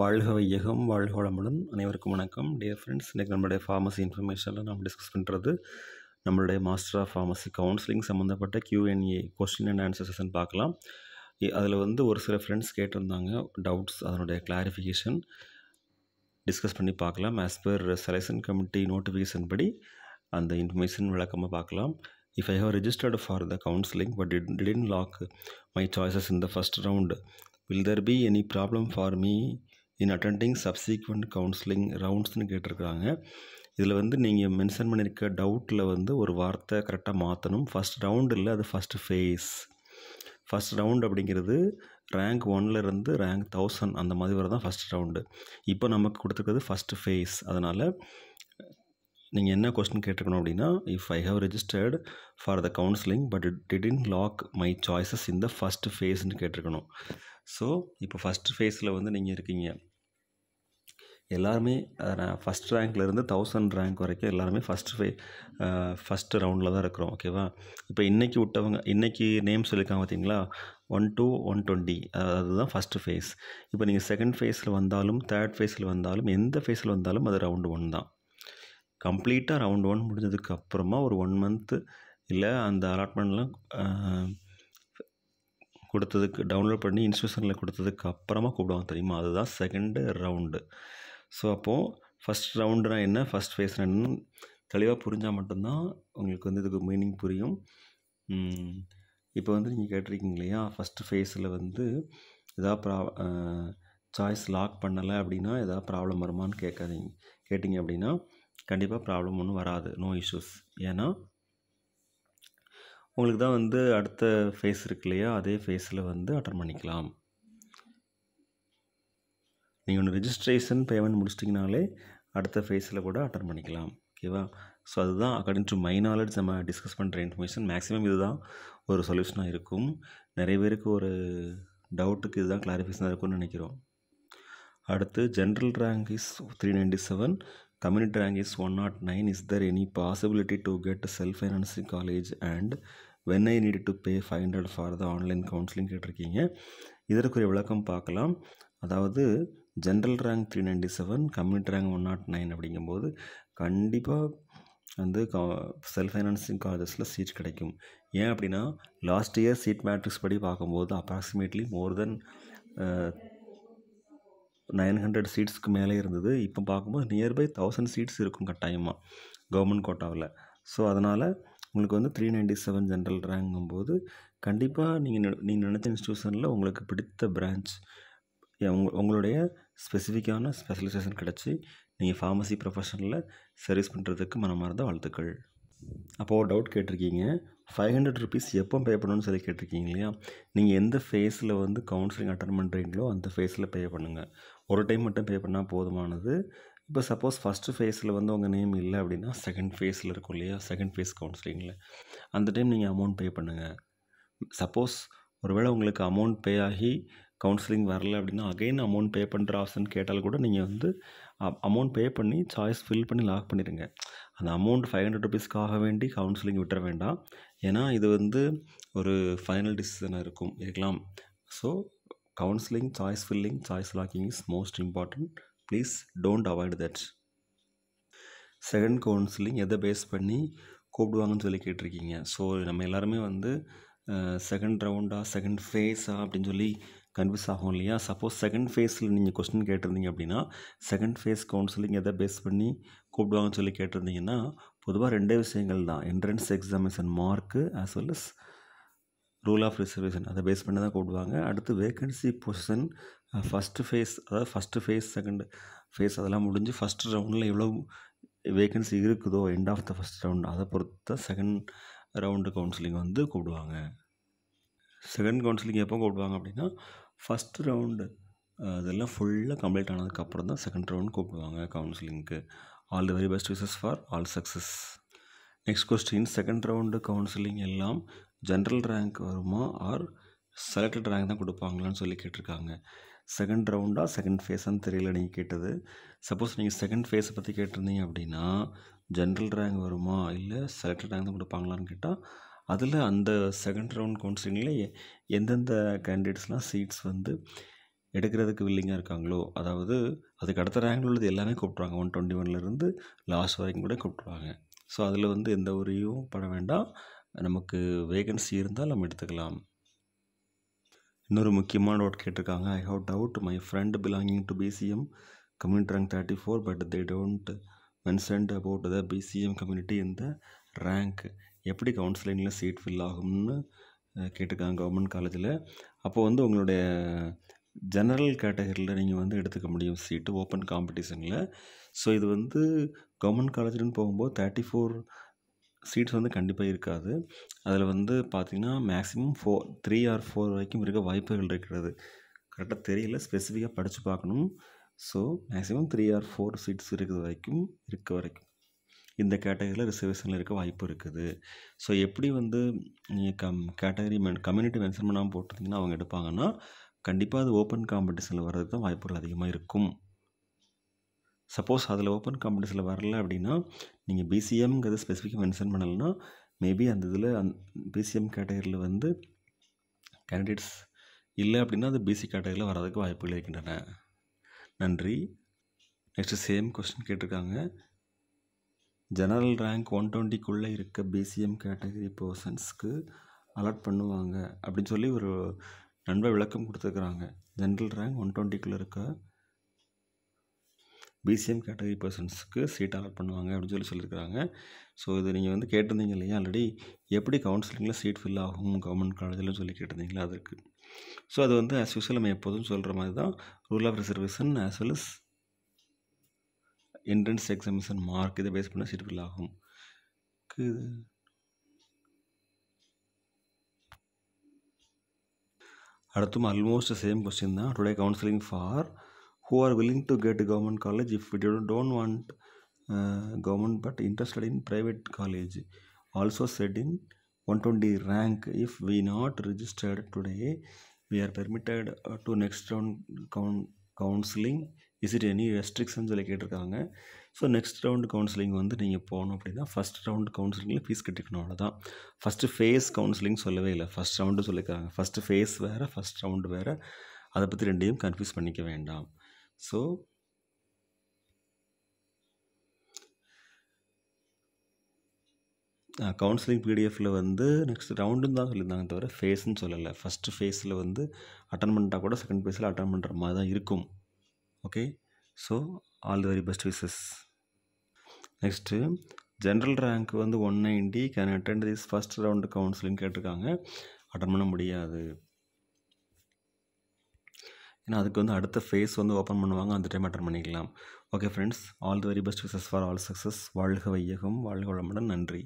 வாழ்க வையகம் வாழ்க வளமுடன் அனைவருக்கும் வணக்கம் டியர் ஃப்ரெண்ட்ஸ் இன்றைக்கு நம்மளுடைய ஃபார்மசி இன்ஃபர்மேஷனில் நம்ம டிஸ்கஸ் பண்ணுறது நம்மளுடைய மாஸ்டர் ஆஃப் ஃபார்மசி கவுன்சிலிங் சம்மந்தப்பட்ட Q and A question and answer session பார்க்கலாம் அதில் வந்து ஒரு சில ஃப்ரெண்ட்ஸ் கேட்டிருந்தாங்க டவுட்ஸ் அதனுடைய கிளாரிஃபிகேஷன் டிஸ்கஸ் பண்ணி பார்க்கலாம் as per selection committee notification படி அந்த இன்ஃபர்மேஷன் விளக்கமாக பார்க்கலாம் I I have for the counselling but it did, in lock my choices in the first round will there be any problem for me in attending subsequent counselling ரவுண்ட்ஸ்னு கேட்டிருக்கிறாங்க இதில் வந்து நீங்கள் mention பண்ணியிருக்க டவுட்டில் வந்து ஒரு வார்த்தை கரெக்டாக மாற்றணும் ஃபஸ்ட் ரவுண்டு இல்லை அது ஃபஸ்ட்டு ஃபேஸ் ஃபஸ்ட் ரவுண்ட் அப்படிங்கிறது ரேங்க் ஒன்லேருந்து ரேங்க் தௌசண்ட் அந்த மாதிரி வர தான் ஃபஸ்ட் ரவுண்டு இப்போ நமக்கு கொடுத்துருக்கிறது ஃபஸ்ட்டு ஃபேஸ் அதனால் நீங்கள் என்ன கொஸ்டின் கேட்டிருக்கணும் அப்படின்னா if I have registered for the counselling but it didn't lock my choices in the first ஃபேஸ்ன்னு கேட்டிருக்கணும் ஸோ இப்போ ஃபஸ்ட் ஃபேஸில் வந்து நீங்கள் இருக்கீங்க எல்லாருமே ஃபஸ்ட் ரேங்க்லேருந்து தௌசண்ட் ரேங்க் வரைக்கும் எல்லாருமே ஃபஸ்ட் ஃபே ஃபஸ்ட்டு ரவுண்டில் தான் இருக்கிறோம் ஓகேவா இப்போ இன்றைக்கி விட்டவங்க இன்றைக்கி நேம் சொல்லியிருக்காங்க பார்த்தீங்களா ஒன் டூ ஒன் டுவெண்ட்டி அதுதான் ஃபஸ்ட்டு ஃபேஸ் இப்போ நீங்கள் செகண்ட் ஃபேஸில் வந்தாலும் தேர்ட் ஃபேஸில் வந்தாலும் எந்த ஃபேஸில் வந்தாலும் அது ரவுண்டு ஒன் தான் கம்ப்ளீட்டாக ரவுண்ட் ஒன் முடிஞ்சதுக்கு அப்புறமா ஒரு ஒன் மந்த்து இல்லை அந்த அலாட்மெண்ட்லாம் கொடுத்ததுக்கு டவுன்லோட் பண்ணி இன்ஸ்டியூஷனில் கொடுத்ததுக்கு அப்புறமா கூப்பிடுவாங்க தெரியுமா அதுதான் செகண்டு ரவுண்டு ஸோ அப்போது ஃபஸ்ட் நான் என்ன ஃபஸ்ட் ஃபேஸ்னா என்னன்னு தெளிவாக புரிஞ்சால் மட்டும்தான் உங்களுக்கு வந்து இதுக்கு மீனிங் புரியும் இப்போ வந்து நீங்கள் கேட்டிருக்கீங்க இல்லையா ஃபஸ்ட் ஃபேஸில் வந்து எதாவது ப்ரா சாய்ஸ் லாக் பண்ணலை அப்படின்னா எதாவது ப்ராப்ளம் வருமானு கேட்காதீங்க கேட்டிங்க அப்படின்னா கண்டிப்பாக ப்ராப்ளம் ஒன்றும் வராது நோ இஷ்யூஸ் ஏன்னா உங்களுக்கு தான் வந்து அடுத்த ஃபேஸ் இருக்கு இல்லையா அதே ஃபேஸில் வந்து அட்டன் பண்ணிக்கலாம் நீங்கள் ஒன்று ரிஜிஸ்ட்ரேஷன் பேமெண்ட் முடிச்சிட்டிங்கனாலே அடுத்த ஃபேஸில் கூட அட்டன் பண்ணிக்கலாம் ஓகேவா ஸோ அதுதான் அக்கார்டிங் டு மை நாலேஜ் நம்ம டிஸ்கஸ் பண்ணுற இன்ஃபர்மேஷன் மேக்ஸிமம் இதுதான் ஒரு சொல்யூஷனாக இருக்கும் நிறைய பேருக்கு ஒரு டவுட்டுக்கு இதுதான் கிளாரிஃபிகேஷனாக இருக்கும்னு நினைக்கிறோம் அடுத்து general rank is three ninety seven community rank is 109 is there any possibility to get self-financing college and when I need to pay five hundred for the online counselling கேட்டிருக்கீங்க இதற்குரிய விளக்கம் பார்க்கலாம் அதாவது general rank three ninety seven community rank one nought nine அப்படிங்கும்போது கண்டிப்பாக வந்து self financing காலேஜஸில் seat கிடைக்கும் ஏன் அப்படின்னா லாஸ்ட் இயர் சீட் மேட்ரிக்ஸ் படி பார்க்கும்போது approximately more than nine hundred சீட்ஸ்க்கு மேலே இருந்தது இப்போ பார்க்கும்போது நியர்பை தௌசண்ட் சீட்ஸ் இருக்கும் கட்டாயமாக கவர்மெண்ட் கோட்டாவில் ஸோ அதனால் உங்களுக்கு வந்து த்ரீ நைன்டி செவன் ஜென்ரல் ரேங்கும் போது கண்டிப்பாக நீங்கள் நீங்கள் நினச்ச இன்ஸ்டியூஷனில் உங்களுக்கு பிடித்த பிரான்ச் உங்களுடைய ஸ்பெசிஃபிக்கான ஸ்பெஷலைசேஷன் கிடச்சி நீங்கள் ஃபார்மசி ப்ரொஃபஷனில் சர்வீஸ் பண்ணுறதுக்கு மனமார்ந்த வாழ்த்துக்கள் அப்போது டவுட் கேட்டிருக்கீங்க ஃபைவ் ஹண்ட்ரட் ருபீஸ் எப்போ பே பண்ணணும்னு சொல்லி கேட்டிருக்கீங்க இல்லையா நீங்கள் எந்த ஃபேஸில் வந்து கவுன்சிலிங் அட்டன் பண்ணுறீங்களோ அந்த ஃபேஸில் பே பண்ணுங்கள் ஒரு டைம் மட்டும் பே பண்ணால் போதுமானது இப்போ சப்போஸ் ஃபஸ்ட்டு ஃபேஸில் வந்து உங்கள் நேம் இல்லை அப்படின்னா செகண்ட் ஃபேஸில் இருக்கும் இல்லையா செகண்ட் ஃபேஸ் கவுன்சிலிங்கில் அந்த டைம் நீங்கள் அமௌண்ட் பே பண்ணுங்கள் சப்போஸ் ஒருவேளை உங்களுக்கு அமௌண்ட் பே ஆகி கவுன்சிலிங் வரல அப்படின்னா அகெயின் அமௌண்ட் பே பண்ணுற ஆப்ஷன் கேட்டால் கூட நீங்கள் வந்து அமௌண்ட் பே பண்ணி சாய்ஸ் ஃபில் பண்ணி லாக் பண்ணிடுங்க அந்த அமௌண்ட் ஃபைவ் ஹண்ட்ரட் ருபீஸ்க்காக வேண்டி கவுன்சிலிங் விட்டுற வேண்டாம் ஏன்னா இது வந்து ஒரு ஃபைனல் டிசிஷனாக இருக்கும் இருக்கலாம் so counselling choice filling choice locking is most important please don't avoid that second counselling எதை பேஸ் பண்ணி கூப்பிடுவாங்கன்னு சொல்லி கேட்டிருக்கீங்க ஸோ நம்ம எல்லாருமே வந்து செகண்ட் ரவுண்டாக செகண்ட் ஃபேஸா அப்படின்னு சொல்லி கன்ஃபியூஸ் ஆகும் இல்லையா சப்போஸ் செகண்ட் ஃபேஸில் நீங்கள் கொஸ்டின் கேட்டிருந்தீங்க அப்படின்னா செகண்ட் ஃபேஸ் கவுன்சிலிங் எதை பேஸ் பண்ணி கூப்பிடுவாங்கன்னு சொல்லி கேட்டிருந்தீங்கன்னா பொதுவாக ரெண்டே விஷயங்கள் தான் entrance examination mark as well as rule of reservation அதை பேஸ் பண்ணி தான் கூப்பிடுவாங்க அடுத்து வேகன்சி பொசிஷன் ஃபஸ்ட்டு ஃபேஸ் அதாவது ஃபஸ்ட்டு ஃபேஸ் செகண்ட் ஃபேஸ் அதெல்லாம் முடிஞ்சு ஃபஸ்ட் ரவுண்டில் எவ்வளோ வேகன்சி இருக்குதோ end of the first round அதை பொறுத்த செகண்ட் ரவுண்டு கவுன்சிலிங் வந்து கூப்பிடுவாங்க செகண்ட் கவுன்சிலிங் எப்போ கூப்பிடுவாங்க அப்படின்னா ஃபஸ்ட் ரவுண்டு அதெல்லாம் ஃபுல்லாக கம்ப்ளீட் ஆனதுக்கப்புறம் தான் செகண்ட் ரவுண்ட் கூப்பிடுவாங்க கவுன்சிலிங்க்கு all the very best wishes for all success next question second round counselling எல்லாம் ஜென்ரல் ரேங்க் வருமா ஆர் செலக்டட் ரேங்க் தான் கொடுப்பாங்களான்னு சொல்லி கேட்டிருக்காங்க செகண்ட் ரவுண்டாக செகண்ட் ஃபேஸான்னு தெரியல நீங்கள் கேட்டது சப்போஸ் நீங்கள் செகண்ட் ஃபேஸை பற்றி கேட்டிருந்தீங்க அப்படின்னா ஜென்ரல் ரேங்க் வருமா இல்லை செலக்டட் ரேங்க் தான் கொடுப்பாங்களான்னு கேட்டால் அதில் அந்த செகண்ட் ரவுண்ட் கவுன்சிலிங்கில் எந்தெந்த கேண்டிடேட்ஸ்லாம் சீட்ஸ் வந்து எடுக்கிறதுக்கு வில்லிங்காக இருக்காங்களோ அதாவது அதுக்கு அடுத்த ரேங்கில் உள்ளது எல்லாமே கூப்பிட்ருவாங்க ஒன் டுவெண்ட்டி ஒன்லேருந்து லாஸ்ட் வரைக்கும் கூட கூப்பிட்ருவாங்க ஸோ அதில் வந்து எந்த உரியும் பட வேண்டாம் நமக்கு வேகன்சி இருந்தால் நம்ம எடுத்துக்கலாம் இன்னொரு முக்கியமான டவுட் கேட்டிருக்காங்க I have doubt my friend belonging to PCM community rank thirty four but they don't mentioned about the PCM community இந்த ரேங்க் எப்படி கவுன்சிலிங்கில் சீட் ஃபில் ஆகும்னு கேட்டிருக்காங்க கவர்மெண்ட் காலேஜில் அப்போது வந்து உங்களுடைய ஜெனரல் கேட்டகரியில் நீங்கள் வந்து எடுத்துக்க முடியும் சீட்டு ஓப்பன் காம்படிஷனில் ஸோ இது வந்து கவர்மெண்ட் காலேஜ்னு போகும்போது தேர்ட்டி ஃபோர் சீட்ஸ் வந்து கண்டிப்பாக இருக்காது அதில் வந்து பார்த்திங்கன்னா maximum four three or four வரைக்கும் இருக்க வாய்ப்புகள் இருக்கிறது கரெக்டாக தெரியல ஸ்பெசிஃபிக்காக படித்து பார்க்கணும் so maximum three or four seats இருக்கிற வரைக்கும் இருக்க வரைக்கும் இந்த கேட்டகரியில் ரிசர்வேஷனில் இருக்க வாய்ப்பு இருக்குது ஸோ எப்படி வந்து நீங்கள் come category men community mention பண்ணாமல் போட்டிருந்தீங்கன்னா அவங்க எடுப்பாங்கன்னா கண்டிப்பாக அது ஓப்பன் காம்படிஷனில் வர்றதுக்கு தான் வாய்ப்புகள் அதிகமாக இருக்கும் சப்போஸ் அதில் ஓப்பன் காம்படிஷனில் வரல அப்படின்னா நீங்கள் பிசிஎம்ங்கிறத ஸ்பெசிஃபிக்காக மென்ஷன் பண்ணலைன்னா மேபி அந்த இதில் அந் பிசிஎம் கேட்டகரியில் வந்து கேண்டிடேட்ஸ் இல்லை அப்படின்னா அது பிசி கேட்டகரியில் வர்றதுக்கு வாய்ப்புகள் இருக்கின்றன நன்றி நெக்ஸ்ட்டு சேம் கொஸ்டின் கேட்டிருக்காங்க ஜெனரல் ரேங்க் ஒன் டுவெண்ட்டிக்குள்ளே இருக்க பிசிஎம் கேட்டகரி பர்சன்ஸ்க்கு அலாட் பண்ணுவாங்க அப்படின்னு சொல்லி ஒரு நண்பர் விளக்கம் கொடுத்துருக்குறாங்க ஜென்ரல் ரேங்க் ஒன் டுவெண்ட்டிக்குள்ளே இருக்க பிசிஎம் கேட்டகரி பர்சன்ஸுக்கு சீட் அலாட் பண்ணுவாங்க அப்படின்னு சொல்லி சொல்லியிருக்கிறாங்க ஸோ இது நீங்கள் வந்து கேட்டிருந்தீங்க இல்லையா ஆல்ரெடி எப்படி கவுன்சிலிங்கில் சீட் ஃபில் ஆகும் கவர்மெண்ட் காலேஜில் சொல்லி கேட்டிருந்தீங்களா அதற்கு ஸோ அது வந்து ஆஸ் யூஸ்வல் நம்ம எப்போதும் சொல்கிற மாதிரி தான் rule of reservation as well as entrance examination mark இதை பேஸ் பண்ண சீட் ஃபில் ஆகும் அடுத்தும் ஆல்மோஸ்ட் சேம் கொஸ்டின் தான் today counselling for who are willing to get government college if we don't want uh, government but interested in private college also set in one rank rank if not not registered today we are permitted to next round coun counselling is it any restrictions சொல்லி கேட்டிருக்காங்க so next round counselling வந்து நீங்கள் போகணும் அப்படின்னா first round கவுன்சிலிங்கில் fees கட்டிக்கணும் அவ்வளோதான் first phase counselling சொல்லவே இல்லை ஃபஸ்ட் ரவுண்டு சொல்லியிருக்காங்க ஃபஸ்ட்டு ஃபேஸ் வேறு ஃபஸ்ட் ரவுண்டு வேறு அதை பற்றி ரெண்டையும் கன்ஃபியூஸ் பண்ணிக்க வேண்டாம் ஸோ கவுன்சிலிங் பிடிஎஃப்பில் வந்து நெக்ஸ்ட் ரவுண்டுன்னு தான் சொல்லியிருந்தாங்க தவிர ஃபேஸ்ன்னு சொல்லலை ஃபஸ்ட்டு ஃபேஸில் வந்து அட்டன் பண்ணிட்டால் கூட செகண்ட் ஃபேஸில் அட்டன் பண்ணுற மாதிரி தான் இருக்கும் okay so all the very best wishes next general rank வந்து one ninety can attend this first round counselling கேட்டிருக்காங்க அட்டன் பண்ண முடியாது ஏன்னா அதுக்கு வந்து அடுத்த ஃபேஸ் வந்து ஓப்பன் பண்ணுவாங்க அந்த டைம் அட்டன் பண்ணிக்கலாம் okay friends all the very best wishes for all success வாழ்க வையகம் வாழ்க வளமுடன் நன்றி